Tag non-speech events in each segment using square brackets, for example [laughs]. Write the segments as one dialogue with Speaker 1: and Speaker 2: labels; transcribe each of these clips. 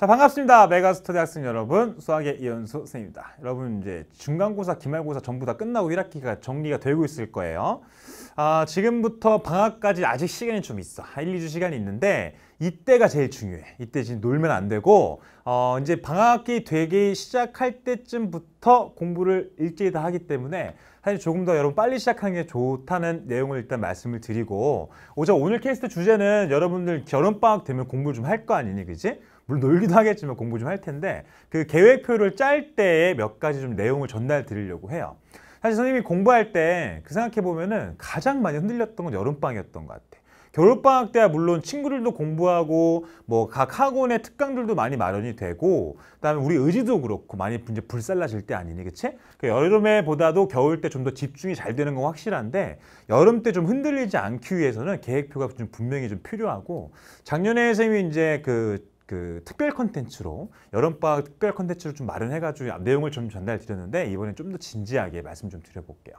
Speaker 1: 자 반갑습니다 메가스터 디학생 여러분 수학의 이현수 선생입니다 여러분 이제 중간고사 기말고사 전부 다 끝나고 1학기가 정리가 되고 있을 거예요 아 지금부터 방학까지 아직 시간이 좀 있어 1, 2주 시간이 있는데 이때가 제일 중요해 이때 지금 놀면 안 되고 어 이제 방학이 되기 시작할 때쯤부터 공부를 일제히 다 하기 때문에 사실 조금 더 여러분 빨리 시작하는 게 좋다는 내용을 일단 말씀을 드리고 오자 오늘 캐스트 주제는 여러분들 결혼방학 되면 공부 좀할 거 아니니 그지? 물론 놀기도 하겠지만 공부 좀 할 텐데 그 계획표를 짤 때에 몇 가지 좀 내용을 전달 드리려고 해요. 사실 선생님이 공부할 때 그 생각해 보면은 가장 많이 흔들렸던 건 여름방학이었던 것 같아. 겨울방학 때야 물론 친구들도 공부하고 뭐 각 학원의 특강들도 많이 마련이 되고 그다음에 우리 의지도 그렇고 많이 이제 불살라질 때 아니니 그치? 그 여름에 보다도 겨울 때 좀 더 집중이 잘 되는 건 확실한데 여름 때 좀 흔들리지 않기 위해서는 계획표가 좀 분명히 좀 필요하고 작년에 선생님이 이제 그그 특별 컨텐츠로 여름방학 특별 컨텐츠를 좀 마련해가지고 아, 내용을 좀 전달 드렸는데 이번엔 좀 더 진지하게 말씀 좀 드려볼게요.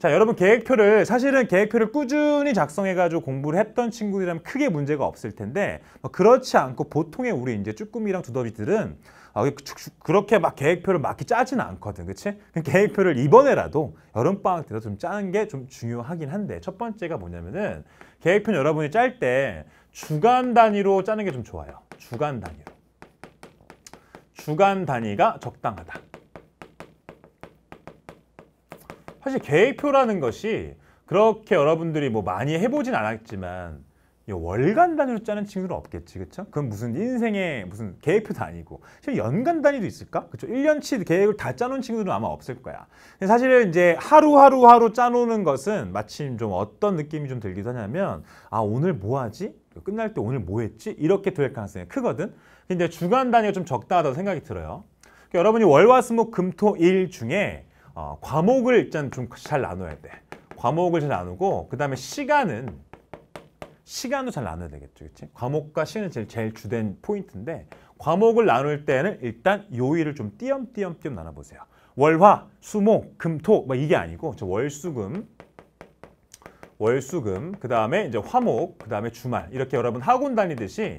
Speaker 1: 자 여러분 계획표를 사실은 계획표를 꾸준히 작성해가지고 공부를 했던 친구들이라면 크게 문제가 없을 텐데 뭐 그렇지 않고 보통의 우리 이제 쭈꾸미랑 두더비들은 아, 그 그렇게 막 계획표를 막히 짜지는 않거든 그치? 계획표를 이번에라도 여름방학 때도 좀 짜는 게 좀 중요하긴 한데 첫 번째가 뭐냐면은 계획표는 여러분이 짤 때 주간 단위로 짜는 게 좀 좋아요 주간 단위로. 주간 단위가 적당하다. 사실 계획표라는 것이 그렇게 여러분들이 뭐 많이 해보진 않았지만 월간 단위로 짜는 친구는 없겠지, 그렇죠? 그건 무슨 인생의 무슨 계획표도 아니고 실 연간 단위도 있을까? 그렇죠? 1년치 계획을 다 짜놓은 친구들은 아마 없을 거야. 사실은 이제 하루하루하루 짜놓는 것은 마침 좀 어떤 느낌이 좀 들기도 하냐면 아 오늘 뭐 하지? 끝날 때 오늘 뭐 했지? 이렇게 될 가능성이 크거든. 근데 주간 단위가 좀 적다하다고 생각이 들어요. 그러니까 여러분이 월화수목 금토 일 중에 어, 과목을 일단 좀 잘 나눠야 돼. 과목을 잘 나누고 그 다음에 시간은 시간도 잘 나눠야 되겠죠. 그치? 과목과 시간은 제일, 제일 주된 포인트인데 과목을 나눌 때는 일단 요일을 좀 띄엄띄엄띄엄 나눠보세요. 월화, 수목, 금토 뭐 이게 아니고 저 월수금 월수금, 그 다음에 이제 화목, 그 다음에 주말 이렇게 여러분 학원 다니듯이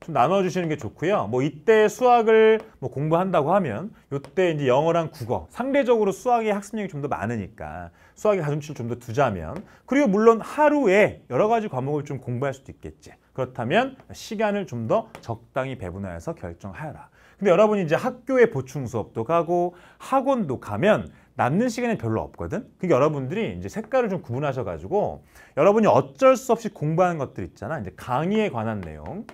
Speaker 1: 좀 나눠주시는 게 좋고요. 뭐 이때 수학을 뭐 공부한다고 하면 이때 이제 영어랑 국어 상대적으로 수학의 학습량이 좀 더 많으니까 수학의 가중치를 좀 더 두자면 그리고 물론 하루에 여러 가지 과목을 좀 공부할 수도 있겠지. 그렇다면 시간을 좀 더 적당히 배분하여서 결정하여라. 근데 여러분이 이제 학교에 보충 수업도 가고 학원도 가면 남는 시간이 별로 없거든. 그게 그러니까 여러분들이 이제 색깔을 좀 구분하셔가지고 여러분이 어쩔 수 없이 공부하는 것들 있잖아. 이제 강의에 관한 내용,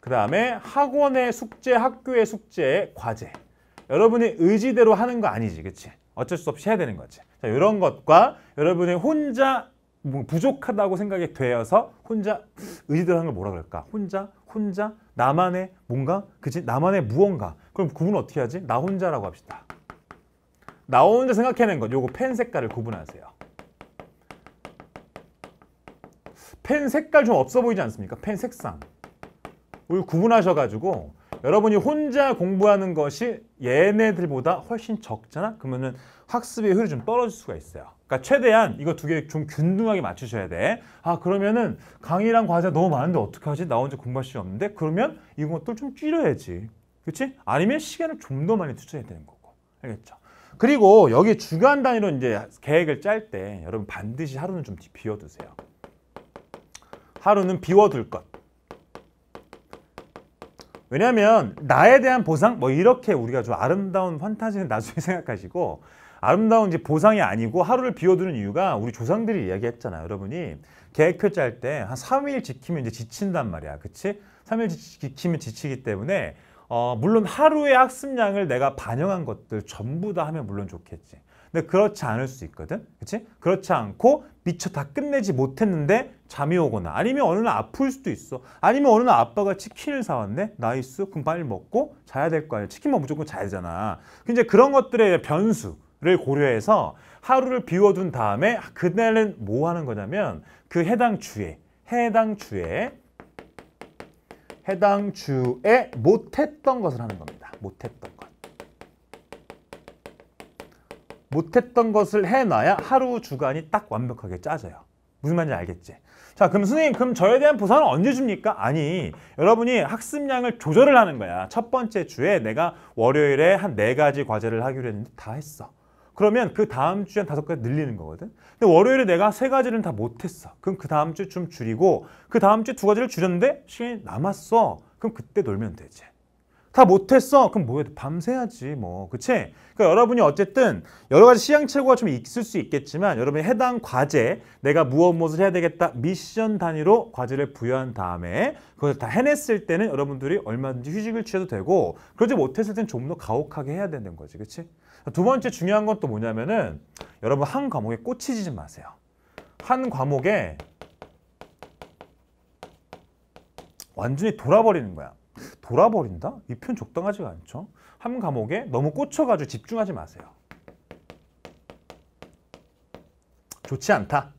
Speaker 1: 그 다음에 학원의 숙제, 학교의 숙제, 과제. 여러분이 의지대로 하는 거 아니지, 그치 어쩔 수 없이 해야 되는 거지. 자, 이런 것과 여러분이 혼자 뭐 부족하다고 생각이 되어서 혼자 의지대로 하는 걸 뭐라 그럴까? 혼자, 혼자, 나만의 뭔가, 그치? 나만의 무언가. 그럼 구분 어떻게 하지? 나 혼자라고 합시다. 나 혼자 생각해낸 것, 요거 펜 색깔을 구분하세요. 펜 색깔 좀 없어 보이지 않습니까? 펜 색상을 구분하셔가지고 여러분이 혼자 공부하는 것이 얘네들보다 훨씬 적잖아? 그러면은 학습의 효율이 좀 떨어질 수가 있어요. 그러니까 최대한 이거 두 개 좀 균등하게 맞추셔야 돼. 아 그러면은 강의랑 과제 너무 많은데 어떻게하지나 혼자 공부할 수 없는데? 그러면 이것도 좀 줄여야지. 그렇지? 아니면 시간을 좀 더 많이 투자해야 되는 거고. 알겠죠? 그리고 여기 주간 단위로 이제 계획을 짤 때 여러분 반드시 하루는 좀 비워두세요. 하루는 비워둘 것. 왜냐하면 나에 대한 보상 뭐 이렇게 우리가 좀 아름다운 판타지는 나중에 [laughs] 생각하시고 아름다운 이제 보상이 아니고 하루를 비워두는 이유가 우리 조상들이 이야기했잖아요. 여러분이 계획표 짤 때 한 3일 지키면 이제 지친단 말이야. 그치? 3일 지키면 지치기 때문에 어, 물론 하루의 학습량을 내가 반영한 것들 전부 다 하면 물론 좋겠지. 근데 그렇지 않을 수 있거든. 그렇지? 그렇지 않고 미처 다 끝내지 못했는데 잠이 오거나 아니면 어느 날 아플 수도 있어. 아니면 어느 날 아빠가 치킨을 사왔네. 나이스. 그럼 빨리 먹고 자야 될거 아니야. 치킨만 무조건 자야 되잖아. 이제 그런 것들의 변수. 를 고려해서 하루를 비워둔 다음에 그날은 뭐 하는 거냐면 그 해당 주에 해당 주에 해당 주에 못했던 것을 하는 겁니다. 못했던 것. 못했던 것을 해놔야 하루 주간이 딱 완벽하게 짜져요. 무슨 말인지 알겠지? 자, 그럼 선생님, 그럼 저에 대한 보상은 언제 줍니까? 아니, 여러분이 학습량을 조절을 하는 거야. 첫 번째 주에 내가 월요일에 한 네 가지 과제를 하기로 했는데 다 했어. 그러면 그 다음 주에 한 다섯 가지 늘리는 거거든. 근데 월요일에 내가 세 가지는 다 못했어. 그럼 그 다음 주에 좀 줄이고 그 다음 주에 두 가지를 줄였는데 시간이 남았어. 그럼 그때 놀면 되지. 다 못했어? 그럼 뭐해? 밤새야지 뭐. 그치? 그러니까 여러분이 어쨌든 여러 가지 시향착오가좀 있을 수 있겠지만 여러분이 해당 과제, 내가 무엇 무엇을 해야 되겠다 미션 단위로 과제를 부여한 다음에 그것을다 해냈을 때는 여러분들이 얼마든지 휴직을 취해도 되고 그러지 못했을 땐 좀 더 가혹하게 해야 되는 거지. 그치? 두 번째 중요한 건 또 뭐냐면은 여러분 한 과목에 꽂히지 마세요. 한 과목에 완전히 돌아버리는 거야. 돌아버린다? 이 표현 적당하지가 않죠. 한 과목에 너무 꽂혀가지고 집중하지 마세요. 좋지 않다.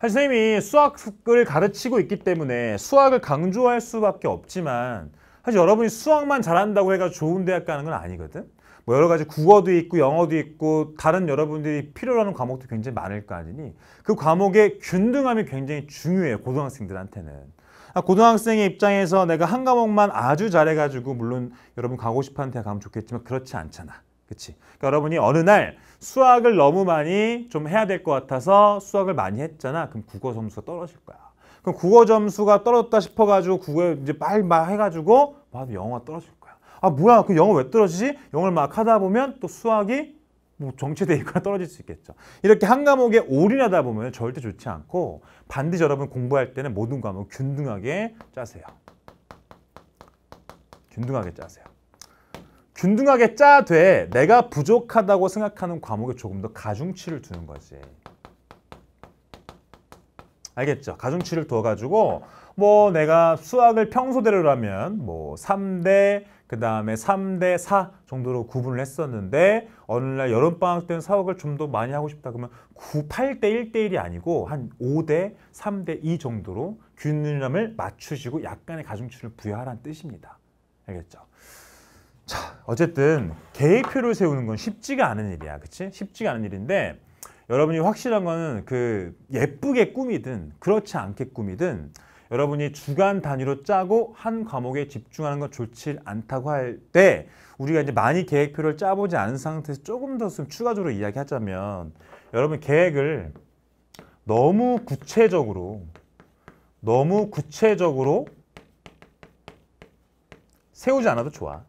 Speaker 1: 선생님이 수학을 가르치고 있기 때문에 수학을 강조할 수밖에 없지만 사실 여러분이 수학만 잘한다고 해가 좋은 대학 가는 건 아니거든. 뭐 여러 가지 국어도 있고 영어도 있고 다른 여러분들이 필요로 하는 과목도 굉장히 많을 거 아니니 그 과목의 균등함이 굉장히 중요해요. 고등학생들한테는. 아, 고등학생의 입장에서 내가 한 과목만 아주 잘해가지고 물론 여러분 가고 싶어하는 대학 가면 좋겠지만 그렇지 않잖아. 그치? 그러니까 여러분이 어느 날 수학을 너무 많이 좀 해야 될 것 같아서 수학을 많이 했잖아. 그럼 국어 점수가 떨어질 거야. 그럼 국어 점수가 떨어졌다 싶어가지고 국어 에 이제 빨막 해가지고 막 영어 가 떨어질 거야. 아 뭐야 그 영어 왜 떨어지지? 영어를 막 하다 보면 또 수학이 뭐 정체돼 있거나 떨어질 수 있겠죠. 이렇게 한 과목에 올인하다 보면 절대 좋지 않고 반드시 여러분 공부할 때는 모든 과목 균등하게 짜세요. 균등하게 짜세요. 균등하게 짜되 내가 부족하다고 생각하는 과목에 조금 더 가중치를 두는 거지. 알겠죠? 가중치를 둬가지고 뭐 내가 수학을 평소대로라면 뭐 3대 그 다음에 3대 4 정도로 구분을 했었는데 어느 날 여름방학 때는 사업을좀 더 많이 하고 싶다 그러면 9, 8대 1대 1이 아니고 한 5대 3대 2 정도로 균일함을 맞추시고 약간의 가중치를 부여하라는 뜻입니다. 알겠죠? 자, 어쨌든 계획표를 세우는 건 쉽지가 않은 일이야. 그치? 쉽지가 않은 일인데 여러분이 확실한 거는 그 예쁘게 꾸미든 그렇지 않게 꾸미든 여러분이 주간 단위로 짜고 한 과목에 집중하는 건 좋지 않다고 할 때 우리가 이제 많이 계획표를 짜보지 않은 상태에서 조금 더 추가적으로 이야기하자면 여러분 계획을 너무 구체적으로 너무 구체적으로 세우지 않아도 좋아.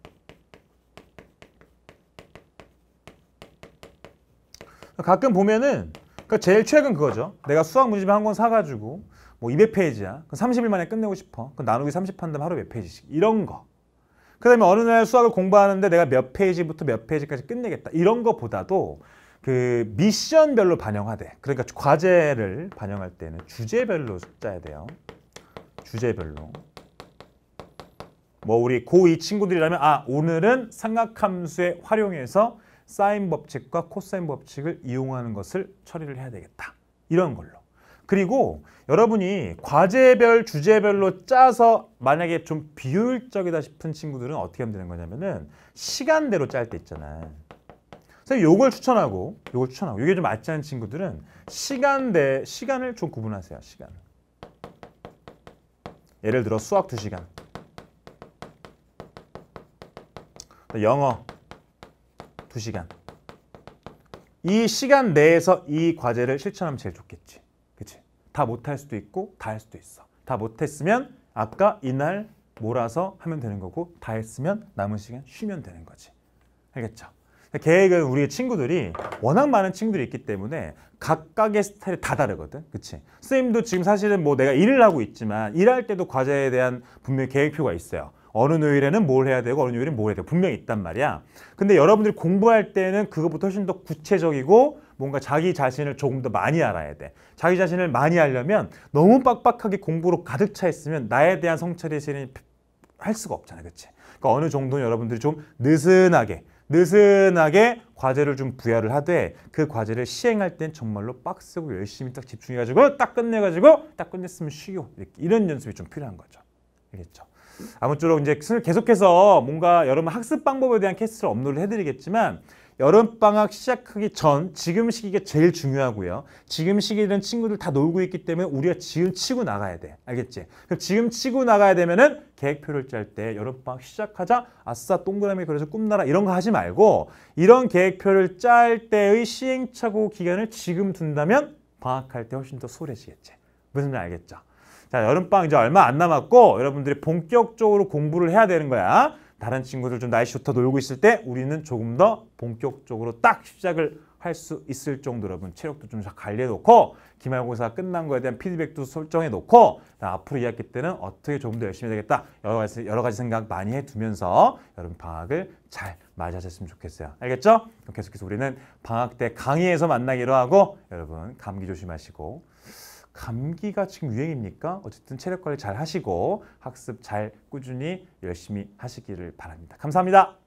Speaker 1: 가끔 보면은 그러니까 제일 최근 그거죠. 내가 수학 문제집 한 권 사가지고 뭐 200페이지야. 그 30일 만에 끝내고 싶어. 그 나누기 30 한다면 하루 몇 페이지씩. 이런 거. 그 다음에 어느 날 수학을 공부하는데 내가 몇 페이지부터 몇 페이지까지 끝내겠다. 이런 거보다도 그 미션별로 반영하되 그러니까 과제를 반영할 때는 주제별로 짜야 돼요. 주제별로. 뭐 우리 고2 친구들이라면 아 오늘은 삼각함수에활용해서 사인 법칙과 코사인 법칙을 이용하는 것을 처리를 해야 되겠다. 이런 걸로. 그리고 여러분이 과제별, 주제별로 짜서 만약에 좀 비효율적이다 싶은 친구들은 어떻게 하면 되는 거냐면은 시간대로 짤 때 있잖아요. 선생님 요걸 추천하고 요걸 추천하고 이게 좀 맞지 않은 친구들은 시간대, 시간을 좀 구분하세요. 시간. 예를 들어 수학 2시간 영어 2시간. 이 시간 내에서 이 과제를 실천하면 제일 좋겠지. 그치? 다 못할 수도 있고 다 할 수도 있어. 다 못했으면 아까 이날 몰아서 하면 되는 거고 다 했으면 남은 시간 쉬면 되는 거지. 알겠죠? 계획은 우리 친구들이 워낙 많은 친구들이 있기 때문에 각각의 스타일이 다 다르거든. 그치? 선생님도 지금 사실은 뭐 내가 일을 하고 있지만 일할 때도 과제에 대한 분명히 계획표가 있어요. 어느 요일에는 뭘 해야 되고 어느 요일에는 뭘 해야 되고 분명히 있단 말이야. 근데 여러분들이 공부할 때는 그것보다 훨씬 더 구체적이고 뭔가 자기 자신을 조금 더 많이 알아야 돼. 자기 자신을 많이 알려면 너무 빡빡하게 공부로 가득 차 있으면 나에 대한 성찰의 실현이 할 수가 없잖아. 그치? 그러니까 어느 정도는 여러분들이 좀 느슨하게 느슨하게 과제를 좀 부여를 하되 그 과제를 시행할 땐 정말로 빡쓰고 열심히 딱 집중해가지고 딱 끝내가지고 딱 끝냈으면 쉬고 이런 연습이 좀 필요한 거죠 알겠죠? 아무쪼록 이제 계속해서 뭔가 여름 학습 방법에 대한 캐스트를 업로드 해드리겠지만 여름방학 시작하기 전 지금 시기가 제일 중요하고요. 지금 시기는 친구들 다 놀고 있기 때문에 우리가 지금 치고 나가야 돼. 알겠지? 그럼 지금 치고 나가야 되면은 계획표를 짤 때 여름방학 시작하자 아싸 동그라미 그려서 꿈나라 이런 거 하지 말고 이런 계획표를 짤 때의 시행착오 기간을 지금 둔다면 방학할 때 훨씬 더수월해지겠지 무슨 말 알겠죠? 자, 여름방 이제 얼마 안 남았고 여러분들이 본격적으로 공부를 해야 되는 거야. 다른 친구들 좀 날씨 좋다 놀고 있을 때 우리는 조금 더 본격적으로 딱 시작을 할 수 있을 정도로 여러분 체력도 좀 관리해놓고 기말고사 끝난 거에 대한 피드백도 설정해놓고 앞으로 2학기 때는 어떻게 조금 더 열심히 해야 되겠다 여러 가지, 여러 가지 생각 많이 해두면서 여름 방학을 잘 맞이하셨으면 좋겠어요. 알겠죠? 계속해서 우리는 방학 때 강의에서 만나기로 하고 여러분 감기 조심하시고 감기가 지금 유행입니까? 어쨌든 체력 관리 잘 하시고 학습 잘 꾸준히 열심히 하시기를 바랍니다. 감사합니다.